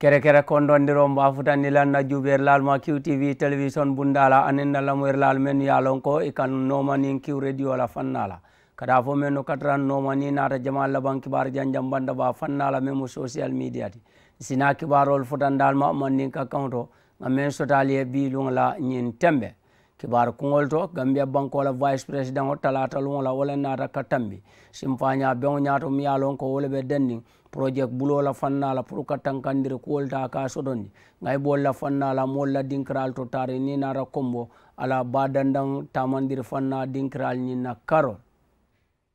kerekere kondondiron bafutanni lan na juuɓer laal ma qtv television bundala anen nalamoyer laal men yalon ko e kan nomanin kiw radio la fanala. kada fo men no katran nomani nata jama laban kibar jan jam banda ba fannala men social media ti sina kibarol futandal ma mannin ka kanto ngam men sotali e bilungla nyin tembe kibar kuŋol to gambia bankola vice président o talata luŋola wala nata katambi simfaña beŋo ñato mi yalon ko wole projet bulola fannala pour ka tankandire kuwolta ka soɗonni gay ɓolla fannala molla dinkiral to tare ni nara combo ala badandan tamandire fanna dinkiral ni na carol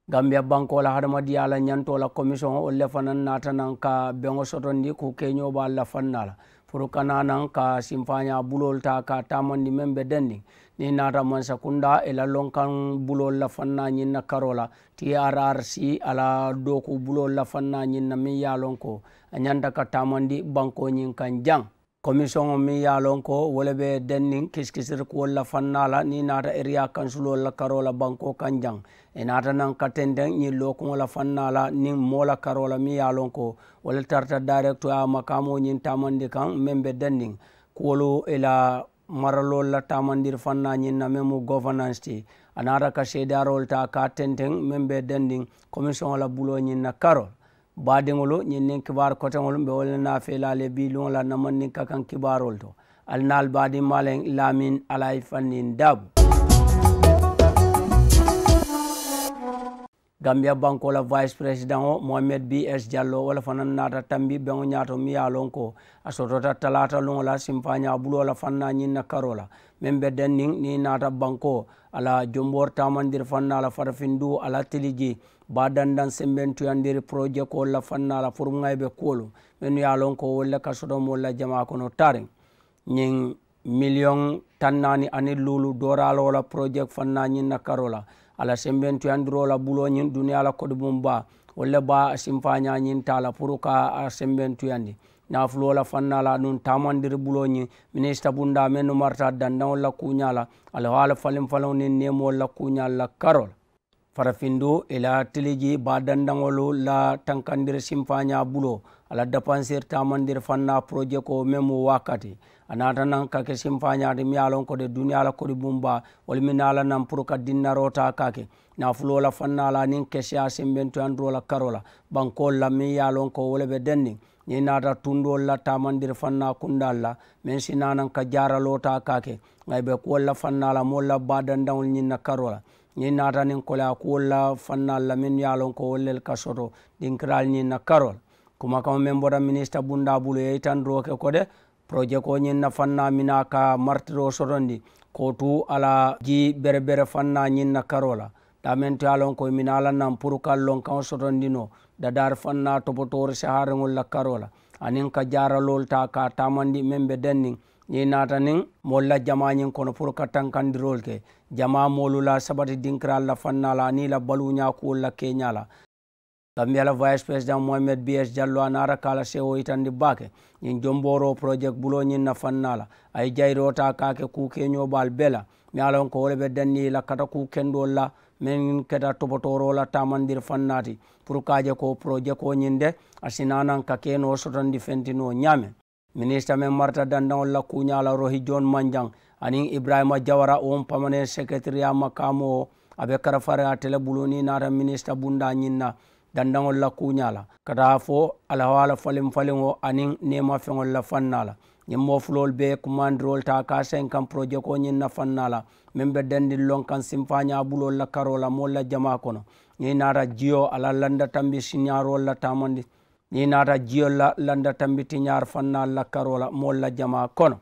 gambia banko la hadamadiya la ñanto la commission o le fanaŋ nata naŋ ka beŋo sotondi ko keñoba la fanna la pour kana naŋ ka simfaña bulol ta ka tamandi meŋ be dendiŋ ni nata mansakunda e la lonkan bulol la fanna ñiŋ na karo la trrc ala dooku bulol la fanna ñiŋ na meŋ ye a lon ko a ñanta ka tamandi banko ñiŋ kan jaŋ commission mi ye a lon ko wole be denniŋ kisikisiri kuwol la fanna la ni naata area kansulol la karo la banko e kan jaŋ i naata naŋ ka ñiŋ lookuŋo la fanna la niŋ moo la karo la miŋ ye a lon ko wo le tarata directo a makamo ñiŋ tamandi kaŋ meŋ be denniŋ kuwolu i la maralol la tamandiri fanna ñiŋ na meŋ mu govenance ti a naata ka seedaarol ta ka tenten meŋ be denniŋ commission la buloo ñiŋ na karol badeŋolu ñinnin kibar kotoŋolu ɓe wolna feelale bi luŋola namonnin ka kan kibarol to alinal badimalen lamin alay fannin dabu gambia bankola vice président o mohamed bi s diallo wala fanan nata tambi beŋo ñato mi yalon ko a sotota talata luŋola simpaña bulola fanna ñinna karola min be den nin ni nata banko ala jombor tamandir fanna ala farafindu ala tiliji ba dandan semben tuyandiri projet ko walla fannala forum gayɓe kolum ɓen yalon ko wolle kasotom walla jama kono tari ñin million tannani ani lulu doralola projet fanna ñinna karola ala semben tuyandirola ɓuloñin duniyala koɗe mum ba walla ba a simpaña ñin tala pour ka a semben tuyandi nafulola fannala ɗum tamandiri ɓuloñi ministre bunda men no marta dandan walla kuñala ala haala falim falaw nin nemo walla kuñalla karola farafindo e la teleji badandagolu la tankandir simfaña bulo ala dépenseur tamandir fanna projet ko même mo wakkati anatanan kake simfañade miyalon kode duniyala kodi bumba walmi nalanan pour ka dinnarota kake nafulola fanna la nin kesse a sembento androla karola bankol la min yalon ko woleɓe denni ni nata tundol la tamandir fanna kundal la min sinanan ka jaralota kake gayɓe kowolla fannala molla badandagol ñinna karola ñiŋ naata niŋ a kuwol la fannaal la minnu ye a loŋ ko wolu lelu ka soto dinkiraal ñiŋ na karol kumakaŋo meŋ bota ministe bunda bulu ye itandiro ke ko de projet ko ñiŋ na fanna mina ka martiroo sotondi ko kotu ala ji bere bere fanna ñiŋ na karo la damen to ye a loŋ koye mina la naŋ pour ka sotondi no dadar fanna topotori sahariŋol la karo la aniŋ ka jaralol ta ka tamandi meŋ be denniŋ ye nata nin molla jamañin kono pour ka tankandirol ke jama molula sabati dinkira alla fannala ani la baluña kuwolla keñala gambi ala voyage président mohamed bs diallo a nara kala sewo itandi bake ñin jomboro project bulo ñin na fannala ay jayrota kake kukeñoɓal bela mi alon ko wole ɓe danni la kata ku kendolla min keta topotorola tamandir fannati pour kaje ko projet ko ñinde asinanan ka keno sotandi fentino ñame ministre men marta dandaol lakkuñala rohi john mandiang anin ibrahima diawara on pamanen secrétariat makamo o aɓe kara fare a télé ɓuloni nata ministre bunda ñinna dandaol lakkuñala kata fo alahawala falim falin o anin nema feŋol la fannala ñimmo fulol be commandirol ta ka cinquan projet ko ñinna fannala min ɓe dendi lonkan simfaña ɓulol la karola molla jama kono ni nata jiyo ala landa tambi signaro la tamandi ni naata jiyolla landa tambi tiñaar fanna lakkarola molla jama kono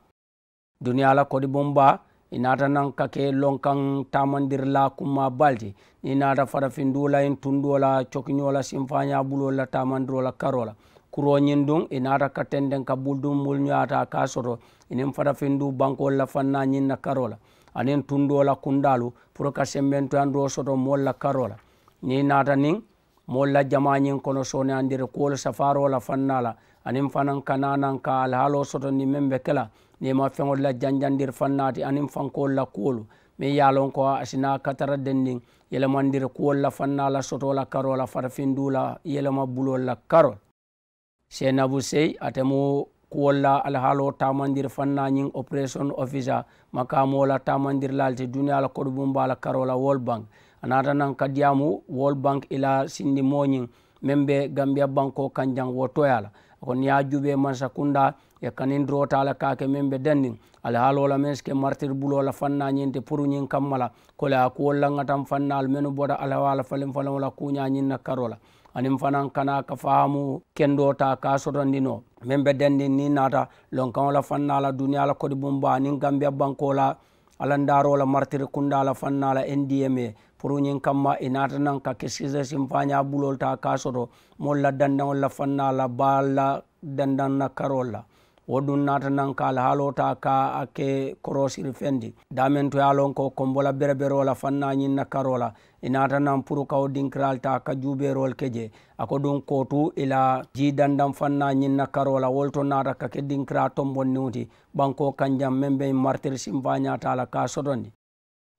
duniyala kodi bum ba i naata nan kake lonkan tamandir lakumma balti ni naata farafinduwola in tunduwola cokiñola sinfañabulolla tamandirola karola kuroñin dun i naata kattenden ka buldun mulñoyata ka soto inin farafindu bankolla fanna ñinna karola anin tunduwola kundalu pour ka semmentoyandiro soto molla karola ni naata nin mo lajjamañin kono sone andire kuwol safarola fannala anin fanan kananan ka alhaalo sotondi min ɓe kela nima feŋol lajjanjandir fannati anin fankowol la kuwolu min yalon ko ha asina katara dendin yelemandir kuwol la fannala sotola karola farafindula yelema bulol la karol senabu sey atemo kuwolla alhaalo tamandir fannañin opération officea makamola tamandir lalte duniyala koɗo bumbala karola wolbank anatanan kadiyamu wol bank ila sindi moñin min be gambia banko kanjang wo toyala kon ya juɓe mansa kunda e kanin drotala kake min ɓe dandin alhaalola men sike martir bulola fannañinte pourñin kammala kole a kuwol langatan fannal menu boɗa alhawala falen falenwola kuñañinna karola anin fanan kana ka faamu kendota ka sotondino min ɓe dandin ni nata lonkanwola fannala duniyala kodi bumba anin gambia bankola alandarola martir kundala fannala ndma pour kamma inata nan naŋ ka kesise simfaña bulol ta ka soto moolu la dandaŋol la fanna la baal la dandaŋ na karol la wo duŋ nata nan ka alihaaloo ta ka a ke korosiri fendi damen to ye a ko kombola bereberoo la faŋ naa ñiŋ na karoo la i naata naŋ puru ka wo ta ka juberol ke je a ko duŋ kootu i la jii dandaŋ faŋ naa ñiŋ na karoo la wolu to naata ka ke dinkiraa tombonniŋo ti bankoo kanjaŋ meŋ be martiri sinfaañaa ta la ka sotondi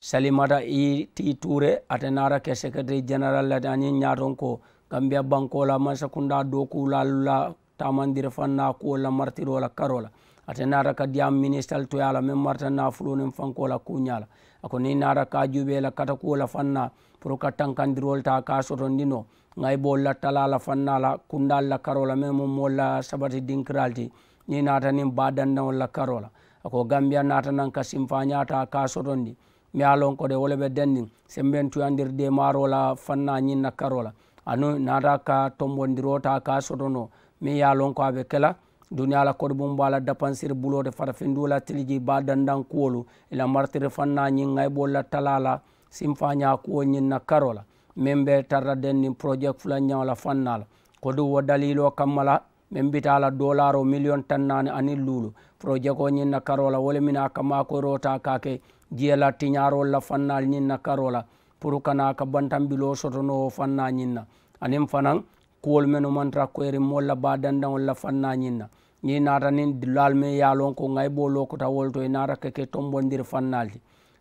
salimata i e iti ture atenara ke secretary general la tani nyaton ko gambia banko la mansa kunda doku la la tamandire fanna ko la martiro la karola atenara ka diam minister to yala men marta na fulonen fanko la kunyala ako ni nara ka jube la kata ko la fanna pro ka tankandirol ta ka soto ndino ngai bolla tala la fanna la kunda la karola men mo la sabati dinkralti ni nata nin badan na la karola ako gambia nata nan ka simfanya ta ka soto ndi mi alon ko ɗe wole ɓe denndi semmbeen tuyanndirde maarola fanna ñinna karola anu nata ka tombondiro ta ka sotono mi yalon ko aɓe kela duniyala koɗo mum bala dapansir bulode fata fenduwola tiliji ba dandan kuwolu ila martiri fanna ñingayɓolla e talala simfaña kuwo ñinna karola min ɓe tarra denndi projet fulanñawla fannala ko du wo dalilo kammala min bitala dolaro million tan nani anin luulu projet ñinna karola wole mina kama ko rota kake jiyala tiñarol la fannal ñinna karola pour kana ka bantanbilo sotonowo fanna ñinna anin fanan kuwol menu mantara koyeri mol la badandaŋol la fanna ñinna na ñi nata nin dilal me yalon ko ŋay bo lokuta wolto e nata keke tombondir fannalti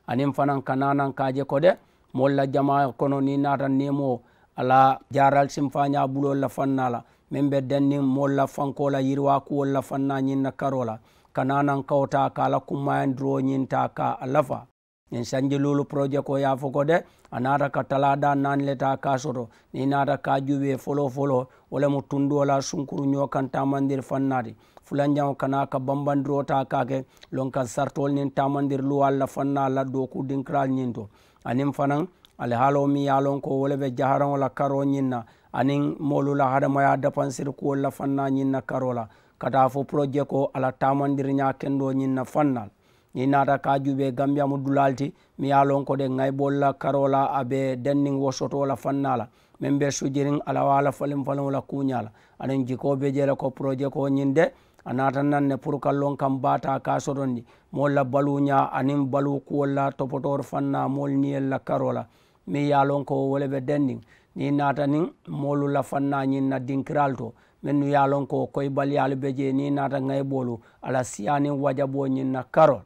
anin fanan kananan kaje ko de mol la jama kono ni nata nemo ala jaral simfaña bulol la fannala min be dannin moolu la fanko la yiriwa la fanna ñiŋ na karo la kana naŋ kawo ta ka a la kummayandiro ñiŋ ta ka a lafa ñin sanji lulu projet ko ye a de a naata ka talada naani le ta ka soto ni nata ka jube folo folo wo le mu tunduwo la sunkuru ñoo kaŋ tamandiri fannaati fulanjaŋo kana ka bambandiro ta kake lonka sartol kaŋ sartolu luwal la fanna la dooku dinkiraalu ñiŋ to anin fanaŋ alihaaloo miŋ ye a loŋ ko wo be jaharaŋo la karoo ñiŋ na anin molula hadamaya dapansir kuwolla fanna ñinna karola kata fo projet ko ala tamandir ña kendo ñinna fannal ni nata ka juɓe gambia mo dulalti mi ya lon ko de gaybolla karola aɓe dennin wosotola fannala min ɓe sujirin ala wala falin falinola kuñala anin jikoɓe jeele ko projet ko ñinde a natannanne pour kallon kam bata ka soton ɗi molla baluña anin balu kuwolla topotor fanna molniyella karola mi ya lon ko woleɓe dennin ni nata nin molu lafanna ñin na dinkiral to min nu yalon ko koy bal yalu be je ni nata gay ɓolu ala siyanin wajaɓo ñin na karol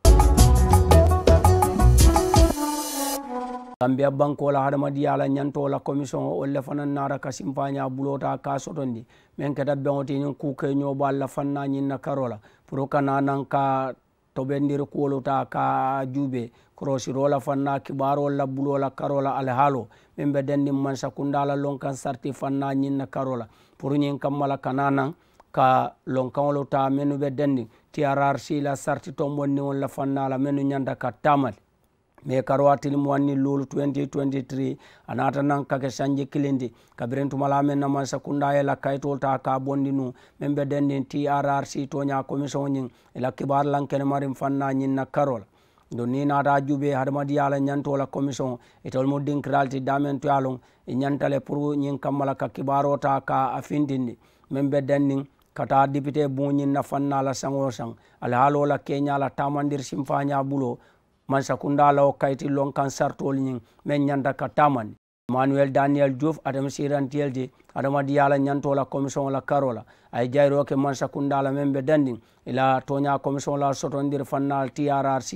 gambia bankola hadamadi yala ñantola commission o olle fana nara ka simpaña bulota ka sotondi min keta beŋotinin kuke ñoɓal lafanna ñin na karola pour kana nan ka toɓendir kuwolu ta ka juɓe korosirola fanna kibarola bulola karola alhalo min be denni mansa kundala lonkan sarti fanna ñinna karola pour ñin kammala kananan ka lonkanwolo ta menu be denni trrc la sarti tombonniwon la fanna menu ñanda ka tamali mais karowatili muwanni lulu 2023 anata nan kake sanji kilindi kabirin tumala na mansa kunda yela kaytol ta ka bondi nu men be denni trrc toña commission ñin ila kibar lankene marin fanna ñin na karola don ni jube naata juɓe hadamadiyala la commission itol mu dinkiral damen to yalon e ñantale pour ñin kammala ka kibaro ta ka a findindi min be dannin kata député buñin na fannala sango sang alhaalola keñala tamandir simfaña bulo man sakundala o kayti lonkan sartol ñin men ñanta ka tamandi manuel daniel diouf adam sirantiyel de adamadiyala la commission la karola ay jayro ke mansa kundala men be dandi ila toña commission la sotondir fannal trrc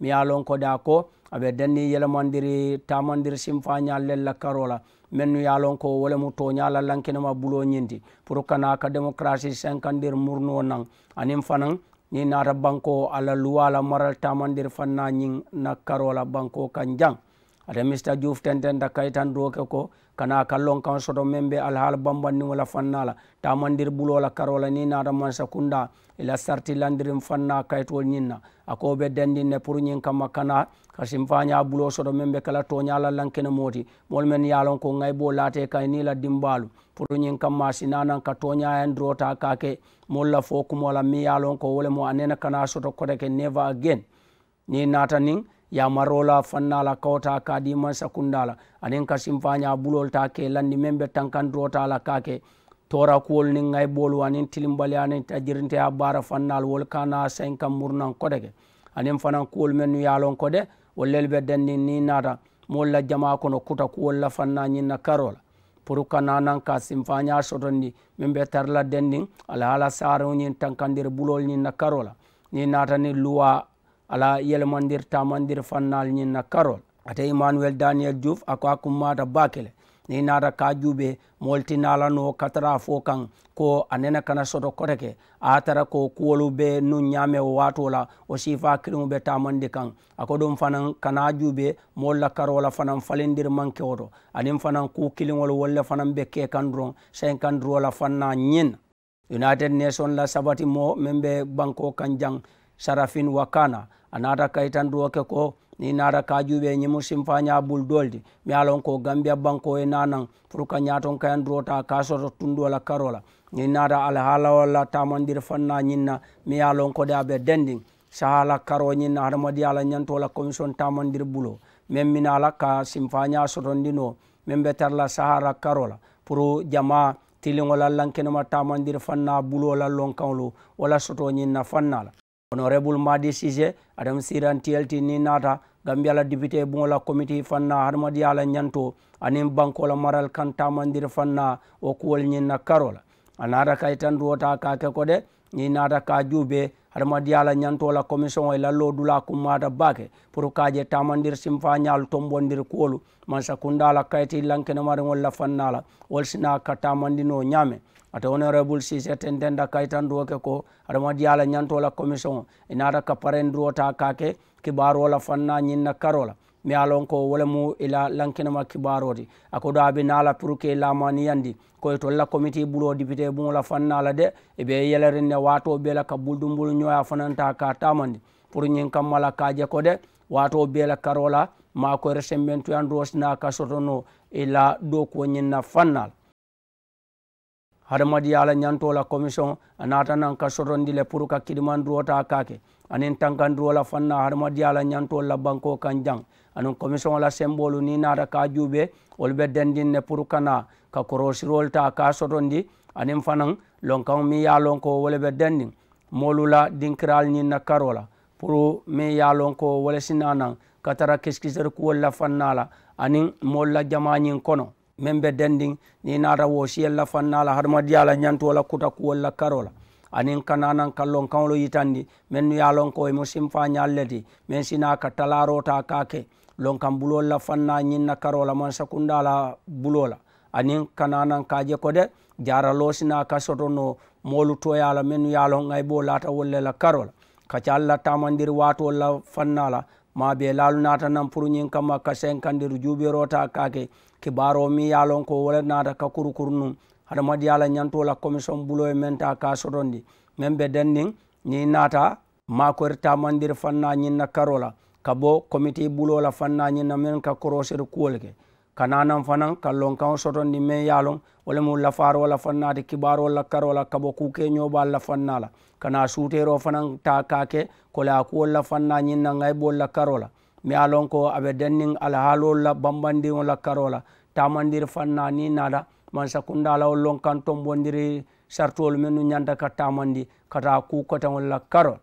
mi ya ko da ko aɓe danni yelemandiri tamandiri simfañal lella karola men nu yalon ko wole mu toñala lankinama bulo ñindi pour kana ka démocratie cinquandir murno nan anin fanan ni nata banko ala luwala maral tamandir fanna ñin na karola banko kan jang ata mista juuf tenten da kaytan doke ko kana kallon kan soto men ɓe alhaala bambanni wala fannala ta mandir ɓulola karola ni nata man sakunda ila sarti landirin fanna kaytowol ñinna akoɓe dendinne pour ñin kamma kana kasim faña ɓulo soto men ɓe kala toñalallankene mooti molmen yalon ko gaybo late kay ni la dimbalu pour ñin kamma sinanan ka toñayan drota kake molla fo kumola mi yalon ko wole mo anena kana soto koɗeke neva again ni nata nin yamarola fannala kawta kadiman sakundala anin kasimfaña bulol ta ke landi men be tankandrotala kake tora kuwol nin ŋaybolu anin tilimbali anin tajirinte a bara fannal wol kana senkan murnan kodeke anin fanan kuwol men nu yalon kode wollel be ni nata mol la jama kono kuta kuwol la fanna ñin na karola pour kana nan ka simfaña sotondi min be tarla dennin alahala sareŋo ñin tankandir bulol ñin na karola ni nata ni luwa ala yelmandir tamandir fannal ñinna karol ata emmanuel daniel diouf ako akummata bakele ni nata ka juuɓe moltinalano katara fo kan ko anena kana soto koteke a tara ko kuwolu ɓe nun ñame o watola o sifa kilimuɓe tamandi kan ako ɗum fanan kana juuɓe molla karola fanan falindir mankewoto anin fanan ku kilimol wolle fanan ɓe ke kan duron cinquante drola fanna ñin united nation la sabatimo min ɓe banko kan jang sarafin wakana anata kaitanduwo ke ko ni nara kajube ñimusim fa ñabul doldi mi alon ko gambia banko e nanan pour ka ñaton kayan durota ka soto tundola karola ni nara alhaalawolla tamandir fanna ñinna mi alon ko de aɓe sahala karo ñinna hadamadi ala ñantola commission tamandir bulo min minala ka simfaña sotondino min ɓe tarla sahara karola pour jama tiliŋola lankenema tamandir fanna bulola lonkanlo wala soto ñinna fanna honorable madi sise adam siran tlt ni nata gambiyala député la comité fanna hadamadiyala ñanto banko la maral kan tamandir fanna wo kuwol ñin na karola a nata ka itanduwota ka ke ko ni nata ka juube hadamadiyala la commission e lallo dula kummata bake pour ka je tamandir simfañalu tombondir kuwolu mansa kundala kayti lankenemareŋol la fannala wol sina ka tamandino ñaame ata honorable sise tenden da kaitan ke ko ada ma diala nyanto la commission inara ka paren duwo ta kake kibaro la fanna nyinna karola mi alon ko wala mu ila lankinama kibarodi akoɗo aɓe naala pour que lamaniyandi koye la e comité bulo député bumola fannala de eɓe yelerenne wato beela ka buldumbulu ñoya fananta ka tamandi pour ñin kammala kaje ko de wato beela karola ma koye resembentuyan dosina ka sotono ila dokuwo ñinna la. hadamadi ye ala ñanto la commission a nata nan ka sotondi le pour ka kidimandiro ta kake anin tankandiro la fanna hadamadi ye ala ñanto la banko kan jang anin commission la symbole ni nata ka juuɓe wol ɓe dendin ne pour kana ka korosirol ta ka sotondi anin fanan lonkan mi yalon ko wole ɓe dendin molu la dinkiral ni na karo la pour mi yalon ko wole sinanan ka tara kiskiser kuwol la fanna la anin molu la jamañin kono min be dendin ni nata woosi yella fannala hadamadi yala ñantuwola kutaku walla karola anin kananan kallon kanolo yitandi min nu yalon ko yemo simfa ñalledi min sina ka talarota kake lon kan bulolla fanna ñinna karola man sakundala bulola anin kananan kaje ko de jara losina ka soto no molu toyala min nu yalon ay bo lata wollela karola kaca allah tamandir wato walla fannala mabe lalu nata nan pour ñin kamma ka senkandir juuɓirota kake kibaro mi yalon ko wole nata ka kurkur num haɗa maɗi yala ñantola commission bulo e menta ka sotondi min ɓe dennin ni nata makoer tamandir fanna ñinna karola kabo comité bulola fanna ñinna min ka crosér kuolke kananan fanan kallon kan sotondi min yalon wole mu lafar wala fannati kibaro la karola kabo kuke ñoba la fannala kana suutero fanan ta kake kole a kuol la fanna ñinna gay bol la karola mi alon ko aɓe dennin alhaalolla bambandiro lakkarola tamandir fannani nada man sakundala ollon kan ton bondiri sartuwol men nu ñanta ka tamandi kata kukotawol lakkarol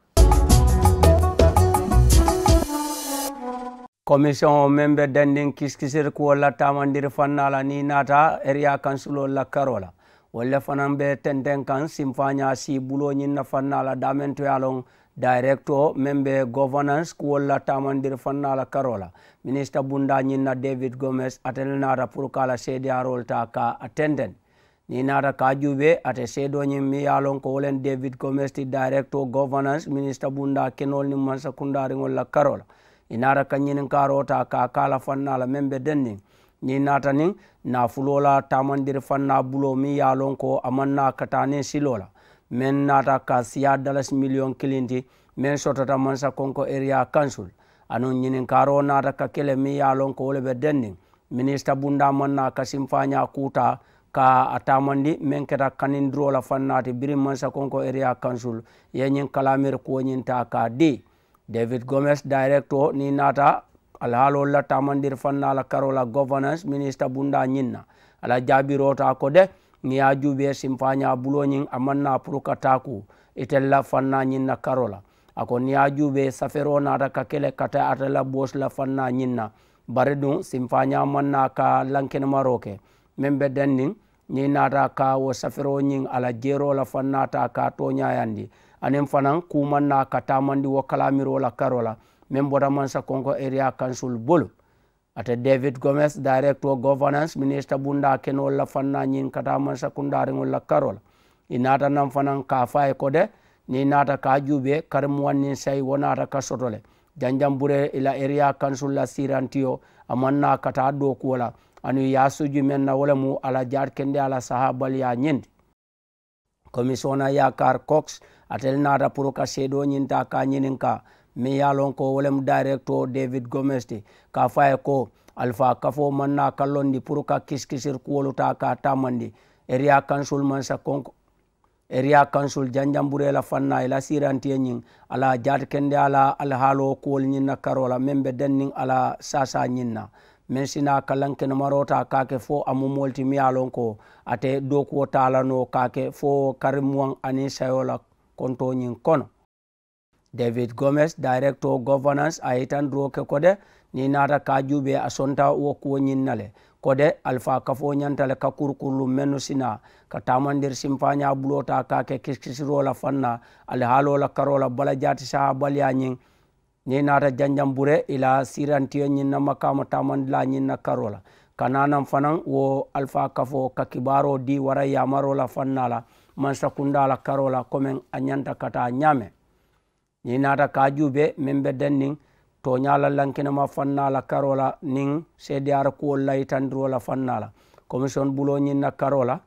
commission o men ɓe dendin kiskisir ko walla tamandir fannala ni nata area kansulol lakkarola wolle fanan ɓe tenten kan simfaña si buloñin na fannala damen toyalon e directo membe governance ko wolla tamandir fannala karola ministre bunda ñinna david gomes atene nata pour kala seedearolta ka attenden ni nata ka juuɓe ate seedoñin mi yalon ko wolen david gomes ti directo governance ministre bunda kenol ni man sakundari golla karola i nata kañinin karota ka kala fannala membe dennin ni nata nin nafulola tamandir fanna bulo mi yalon ko amanna katanin silola men nata ka siya dalas million kilinti men sotota mansa konko area council anon ñinin karo nata ka kele mi ya lon ko lebe ɓe minista bunda manna kasim fanya kuta ka a tamandi men keta kanin drola fannati biri mansa konko area council ye ñin kalamir ta ka di david gomes directo ni nata alhaalol la tamandir fannala karola governance minista bunda ñinna ala jaabirota ko de mi yajuɓe simpaña buloñin amanna pourka taku itella e fanna ñinna karola ako ni yajuɓe safero nata ka kele kata atala bosla fanna ñinna bare ɗum simpaña manna ka lankenemaroke min ɓe dennin ni nata ka wo safiroñin ala jerola fannata ka toñayandi anin fanan kumanna ka tamandi wo kalamirola karola min ɓotamansa konko aria kansul bolo ate david gomes directo governance ministre bunda keno walla fanna ñin kataman sakundarin walla karol i nata nan fanan ka faye kode ni nata ka juuɓe karmuwannin sayi wonata ka sotole janjam bure ila area kansulla sirantiyo amanna kata doku wala anu yasuji men na wala mu ala jaat kende ala saha baliya ñindi commission na yakar cox atel nata pour ka seedo ñinta ka ñinin ka min yalon ko wolem direct o david gomes te ka faye ko alpha kafo manna kallondi pour ka kiskisir kuwoluta ka tamandi eria kansul mansa konko eria kansul janjamburela fanna ila e sirantie ning ala jati kende ala alhaalo kuwol ñinna karola min be dennin ala sasa ñinna min sina kalanke no marota kake fo amumolti mi yalon ko ate dokuwo talano kake fo karimuwan ani sayola konto ñin kono david gomes director governance ayitan duro ke kode ni nata kajube a sonta wo kuwo ñinnale kode alfa kafo ñantale ka kurkurlu mennu sina ka tamandir simfaña bulota ka ke kiskisirola fanna alhaalola karola bala jati saha balya ñing ni nata janjambure ila sirantiyo ñinna makama tamandila ñinna karola kananan fanan wo alfa kafo ka kibaro di wara yamarola fannala mansakundala karola komen a ñanta kata ñame ni nata kajuɓe min ɓedden nin to ñalallankinama fannala karola nin cdr kuwol layitandirola fannala commission bulo ñinna karola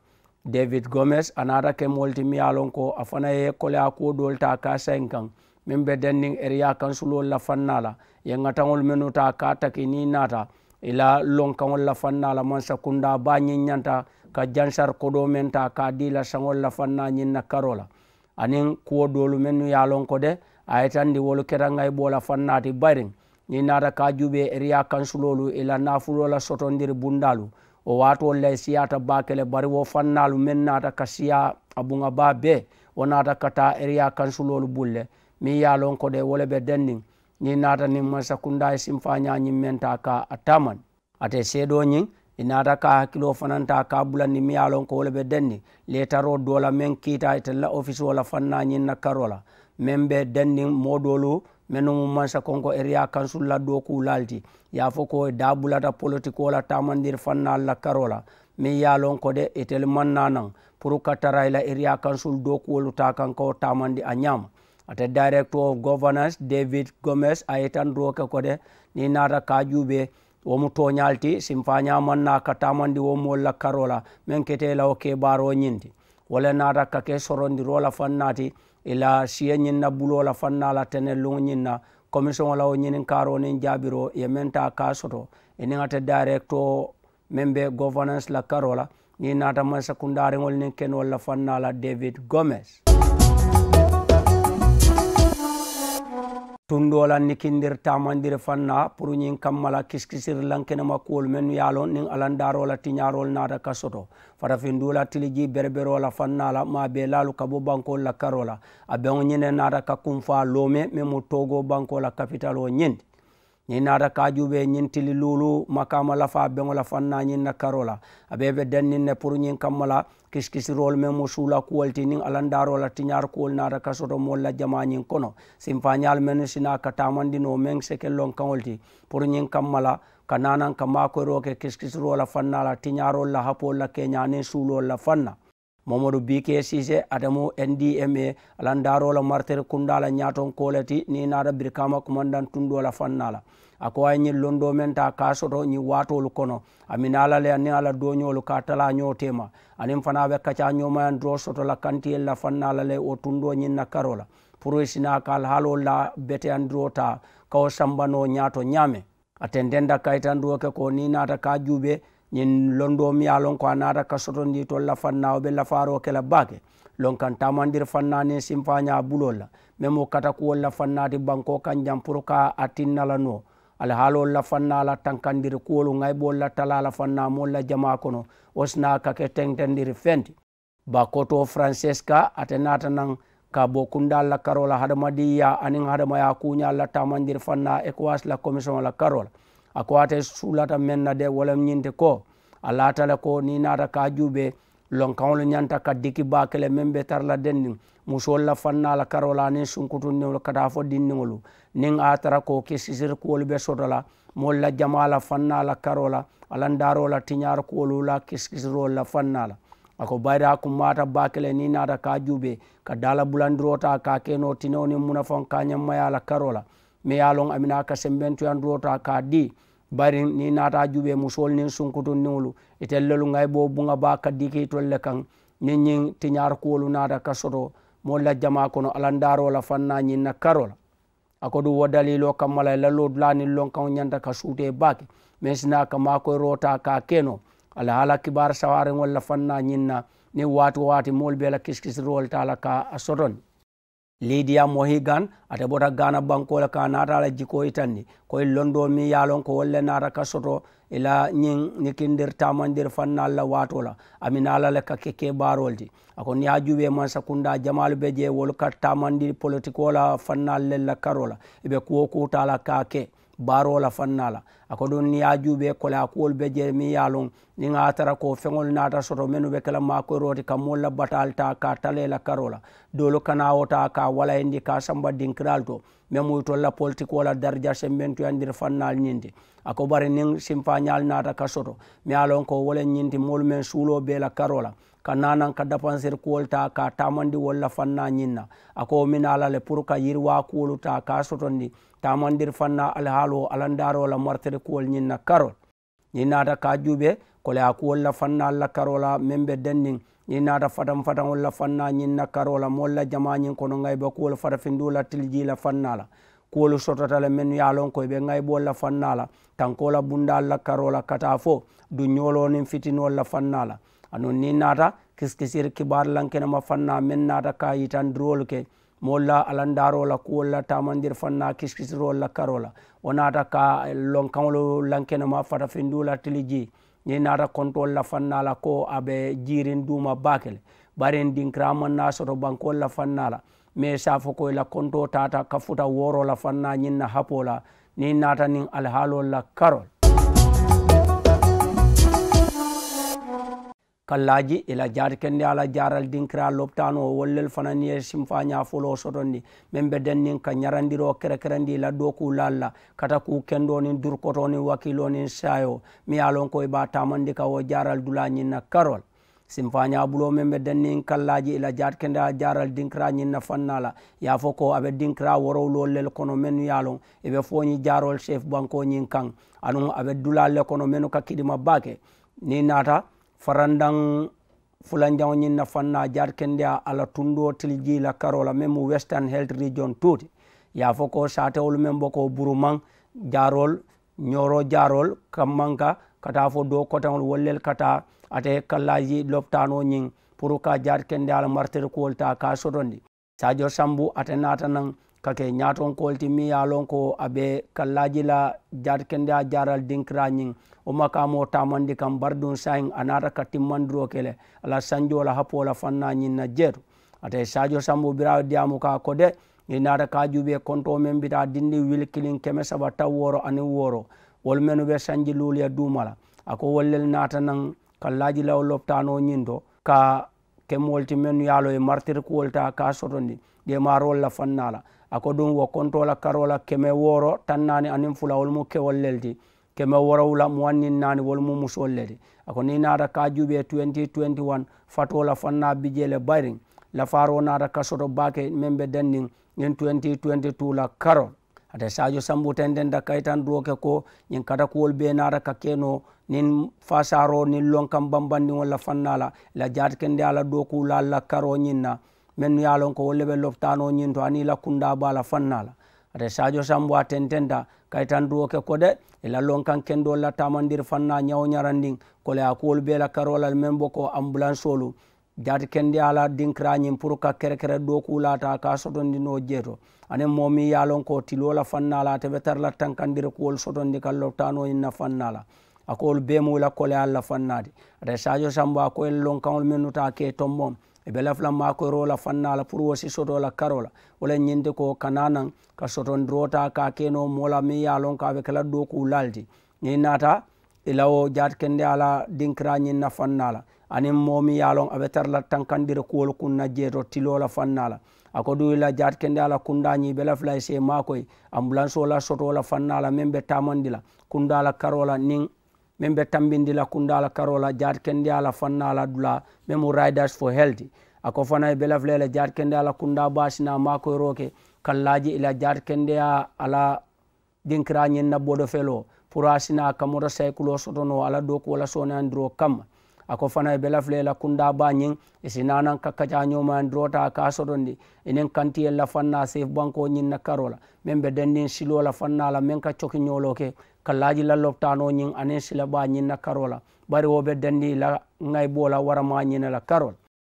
david gomes a nata ke molti miyalon ko a fana ye kole a kuwodol ta ka sain kan min ɓedden nin eriya kansulol la fannala yengatanol menu ta ka taki ni nata ila lonkanol la fannala mansa kunda ba ñiñanta ka jansar koɗo men ta ka dila sangol la fanna ñinna karola anin kuwodolu mennu yalon ko de ayitandi wolu keranngay e ɓoola fannati bayrin ni naata kajuɓe e riya kansulolu ila e nafulola sotondiri bundalu o watolla siyata bakele bari wo fannalu min naata ka siya abuga ba be o naata kata riya kansulolu bulle mi yalon kode wole ɓe dendin ni naata nin mansa kunda e simfañañin menta ka a taman ate seeɗoñin i naata ka hakkilo fananta ka bulandi mi yalon ko wole ɓe dendi letaro dola min kiita ete la office wola fannañin na karola min ɓe denni moɗolu minomu mansa konko eriya kansu laɗɗo ku laldi ya fo ko dabulata politique wola tamandir fanna allah karola min yalon kode etel manna nan pour kattarayla eriya kansul do kuwolu ta kanko tamandi a ñama ate directo of governance david gomes a yetan roke kode ni nata kajuɓe womu toñalti simfaña manna ka tamandi womuwolla karola min ketelao kebaro ñindi wole nata kake sorondirola fannati ila siye ñiŋ na buloo la faŋ la tene luŋo ñiŋ na commission la wo ñininkaaro niŋ jaabiro ye meŋ ta ka soto i niŋ ate directo meŋ be governance la karo la niŋ naata mansakundariŋol niŋ kenol la faŋ la david gomes tundola nikindir tamandir fanna pour ñin kammala kiskisir lankenema kuwol men yalo nin alandarola tiñarol nata kasoto farafindula tiliji berberola fannala ma be lalu kabo bankol la karola abeŋo ñine nata ka kumfa lome men mu togo bankola capital o ñindi ñin naata kajuɓe ñin tili lulu makama lafa beola fanna ñin na karola aɓeɓe denninne pour ñin kammala kiskisirol men mo suula kuwolti nin alandarola tiñar kuwol naata kasoto molla jama ñin kono simpañal men sina ka tamandino men sekellon kaŋolti pour ñin kammala ka nanan ka makoyroke kiskisirola fannala tiñarol la hapol la keña nin suulol la fanna mamadou bike sise atemo ndma alandarola martere kundala ñaton koleti ni nada birkama commandant tundola fannala ako ay ñin londo men ta kasoto ñi watolu kono amin alale ani ala doñolu ka tala ñotema anin fana ɓe kaca ñomayan do soto la kantiyel la fannalale o tundo ñin na karola porosina kal halol la bete andiro ta kawo sambano ñato ñame aten denda kayitanduwoke ko ni nata ka juuɓe ñin londoomi ya lon ko a naata kasoton ndi toon lafannaawoɓe lafaaro kela baake lon kan tamandir fannaani simfaña bulol la meme o kata kuwol lafannaati banko kan jam pour ka a tinnala no alhaalol lafannaala tankandir kuwol ŋaybol la talaala fannamol la jama kono wo sina kake tentendir fendi ba koto francesca ate naata nan ka bo kundal la karola hadamadiya aniŋ hadamaya kuñal la tamandir fanna équoise la commission la karola ako wata sulata menna de wolam ñinte ko a latala ko ni nata ka juɓe lonkaŋolu ñanta ka diki bakele meŋ be tarala dendi musol la fannala karola nin sunkutuni kata fo dinniŋolu niŋ a tara ko ke sisiri kuwolu be sotola moolu la jama la fanna la karola alan daro la tiñaro kuwolu la kisikisirolu la fanna la a ko bayira kummata bakele ni nata ka juɓe ka dala bulandirota ka keno tinewo nin munafaŋ ka ñammaya la karola mais ye a loŋ amina ka sembentuyandirota ka di bari ni nata juɓe musol nin sunkutunniŋolu itel lelu ŋay bo buŋa ba ka dikitol le kaŋ niŋ ñiŋ tiñar kuwolu nata ka soto moolu la jama kono alandaro la faŋ na ñiŋ na karo la akodu wo dalilo kamma la ila loo dulaniŋ lonkaŋo ñanta ka suute baake sina ka rota ka keno ala hala kibar sawariŋol la faŋ ñiŋ na niŋ waati waati moolu be la ta la ka a sotoni lidia mohigan ata bota gana bankole ka nata ala jikoyi e tanni koye londo mi yalon ko wolle nata ka soto ila ñin ni kindir tamandir fanna allah watola ami nalala ka keke barolti akon ya juɓe man sakunda jamalu be je wol ka tamandir politique ola fanna lella karola eɓe kuwo kutala ka ke barola fannala ako ɗon niya juuɓe kole akuwol be jeere mi yaalon ɗia tara ko feŋol naata soto menuɓe kala mako rote kammol labbatal ta ka talela karola dolo kanawota ka wala indi ka samba dinkiral to memoytolla politique wala daria sembentu andir fannal ñinde ako ɓare nin simfa ñal naata ka soto mi yalon ko wala ñinti molu men suulo bela karola ka nanan ka dapansir kuwol ta ka tamandi wolla fanna ñinna ako minalale pour ka yirwa kuwolu ta ka sotondi tamandir fanna alhaalo alandarola martir ke kuwol ñinna karol ñi naata kajuuɓe kole a kuwolla fanna allah karola min ɓe dennin ñi naata fatan fatan olla fanna ñinna karola molla jamañin kono gayba kuwol fata finduwla tiljiila fannala kuwol sototala min yalon koye ɓe gayɓolla fannala tan kola bunda allah karola kata fo du ñolonin fitinolla fannala anon ni naata kiskisir kibar lankenema fanna min naata kayitan drolke mo wolla alandarola ko wolla tamandir fanna kiskisiro walla karola o nata ka lonkaolo lankene ma fata fenduwla tili dji ni nata konto walla fannala ko aɓe jirin duma bakele ɓaren dinkiraman nasoto banko walla fannala mais safo koyla konto tata ka futa worola fanna ñinna hapola ni nata nin alhaalo la karol kallaji ila jar kende ala jaaral dinkira loptano o wollel fananiye simfanya folo sotondi membe dennin ka nyarandiro kere kere ndi la doku lalla kata ku kendo ni ni wakilo ni sayo mi alon ko ba tamandi ka wo ni na karol simfanya bulo membe dennin kallaji ila jar kende a jaral dinkira na fannala ya foko abe dinkira woro worowlollel kono men yalon eɓe foni jaarol chef banko ñin kan abe dula le kono menu ka kidima bake ni nata farandan fulanjaw ñinna fanna jaat kende a ala tundo til jiila karola men mo western health region tuuti yaafo ko satewol men bo ko buru man jarol ñoro jarol kammanka kata fo dow kotaol wollel kata ate kallaji loptano ñing pour ka jaat kende ala martir kuwol ta ka sotondi sadio sambou ate nata nan kake ñaton kolti mi yalon ko aɓe kallaji la jar kende a jaral dinkira ñing o makamo tamandi kam bar dun sayin a nata ka timmandiro kele ala sanjola hapola fanna ñin na jeetu atay sadio sambo birawe diyamu ka kode i e nata ka juuɓe konto men mbita dindi wil kilin keme saba taw woro ani woro wol menu ɓe sanji luliya dumala ako wollel nata nan kallaji law loptano ñinto ka kemolti men yalo e martir kuwolta ka sotondi ɗe marolla fannala ako ɗum wo controla karola keme woro tannani anin fula wolmu kewol leldi keme woro wula mo wanninnani wolmu musol leldi ako ni naata ka juuɓi e 2021 fatola fanna bijele bayrin lafaro naata ka soto bake min ɓe dennin in 2022 la karol ata sadio sambo ten den da kaytan duoke ko ñin kata kuwol ɓe naata ka keno nin fasaro nin lonkam bambandi walla fannala la jaati ke nde ala ɗo ku lalla karo ñinna min yaa lon ko wolle ɓe loftano ñinto ani lakkunda bala fannala ade sadio sambo a tententa kay tan duwoke koɗe ila lon kan kendo lattamandir fanna ñawo ñaran ndin kole a kuwol bela karolal min bo ko ambulance olu jaati kendi ala dinkiraañin pour ka kerekere ɗo kulata ka sotondino jeeto anen momi yalon ko tilola fannala teɓe tarla tankandir kuwol sotondi kal loftanoinna fannala akowol bemuwila kole allah fannade ada sadio sambo a koyel lon kanol minnuta ke tommom ɓe lafla makorola fannala pour wosi sotola karola wala ñinde ko kananan ka sotondirota ka keno mola mi yalon ka ɓe kala ɗo ku laldi ni nata ilawo e jatkende ala dinkira ñinna fannala anin momi yalon aɓe tarla tankandira kuwol kunna jeeto tilola fannala ako duyla jatkende ala kundañi ɓe lafla e se makoy ambulance ola sotola fannala min ɓe tamandila kundala karola nin min ɓe tambindi lakkunda ala karola jaat kendi ala fanna ala dula min mo riders for healthy ako fana e belaflele jaat kendi ala kunda basina mako roke kallaji ila jaat kendi a ala dinkira ñin nabboɗo felo pour asina kamoto cycle o sotono ala doku wala sone andiro kamma ako fana e belafle la kunda bañin esinanan kakkaca ñoma androta ka sotondi enen kantiyel la fanna sef banque o ñinna karola min ɓe dendin silola fannala min ka cokiñoloke kallaji la loftano ñiŋ anin sila ba ñinna karola bari wo be dandi la ŋayibo la warama ñine la karol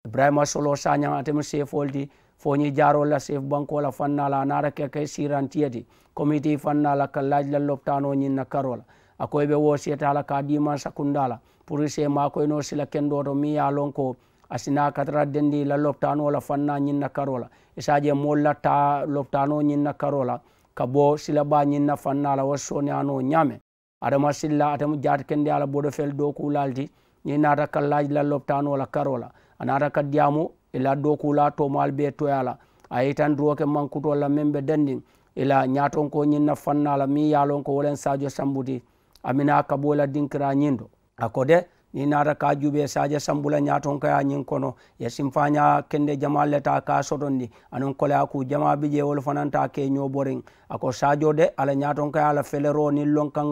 ibrahima solo sañaŋ atemu sefol ti fo ñiŋ jaaro la sef banko la fanna la anata ke ke sirantiye ti komiti fanna la ka laaji la loftano ñiŋ na karo la akoye be wo siyata la ka diman sakunda la pour se makoyno sila kendo to mi ya a lon ko asina katara dendi la loftano la fanna ñinna na karo la isaje moolu la ta loftano ñiŋ na karo la ka bo sila bañin na fanna ala wassone ano ñame adama silla atam jaata kende ala boɗo fel do kulaldi ñi nata kallaji la loptano la karola anata ka diamu ila do kula tomal be toyala ayi tan droke mankuto la membe dandi ila ñaton ko ñin na fannala mi yalon ko wolen sadio sambudi amina kabola dinkira ñindo a ko de ni nata ka juɓe sadia sambula ña toon kaya ñin kono ye simfaña kende jama leta ka soton ni anon kole a ku jama bije wol fananta ke ñoborin ako sadio de ala ña toon kaya ala felero ni lonkan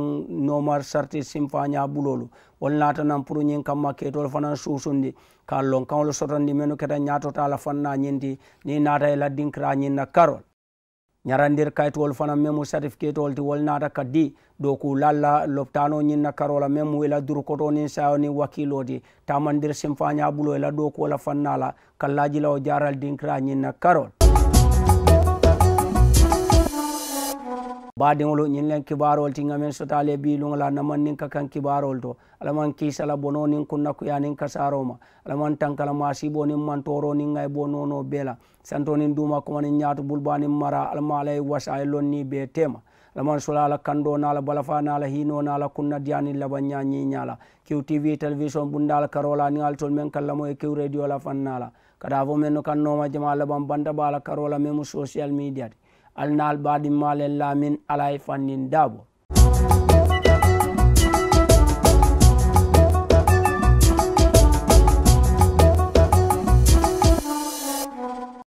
nomar sarti simfaña bulolu wol natanan pour ñin kamma ketol fanan susundi ka lonkanol sotondi menu keta ñatota ala fanna ñinti ni nata e laddinkira ñin na karol ñarandir kayitol fana memu certificate ti wol nata kaddi do ku lalla loptano ñinna karola memu ila durkoto nin sayo ni wakilo ti tamandir simfaña bulo ila do ku wala fannala kallaji la o jaral dinkra ñinna karol baadiŋolu ñiŋ leŋ kibaarol ti ŋa meŋ sotaale biiluŋo la namaŋ niŋ ka kaŋ kibaarol to ala maŋ kiisa la bono niŋ kunna kunnakuya niŋ kasaaro ma ala maŋ tankala maasibo niŋ mantoro niŋ ŋayibo nono bee la santo niŋ duuma kuma niŋ ñaatu bulba niŋ mara ala maŋ ala ye wasa a ye loŋ niŋ bee teema ala maŋ sola la kando niŋ la balafa niŋ ala hiino niŋ ala kunna diya niŋ labaŋ ñaa la kiw tv television bunda ala karo la niŋ alitolu meŋ meŋ kallamo ye kiw radio la faŋ naa la kadaa fo meŋ no kaŋ nooma jama labaŋ banta baa la karo la meŋ mu social media ti alnaal baɗimmalel lamin alay fannin daabo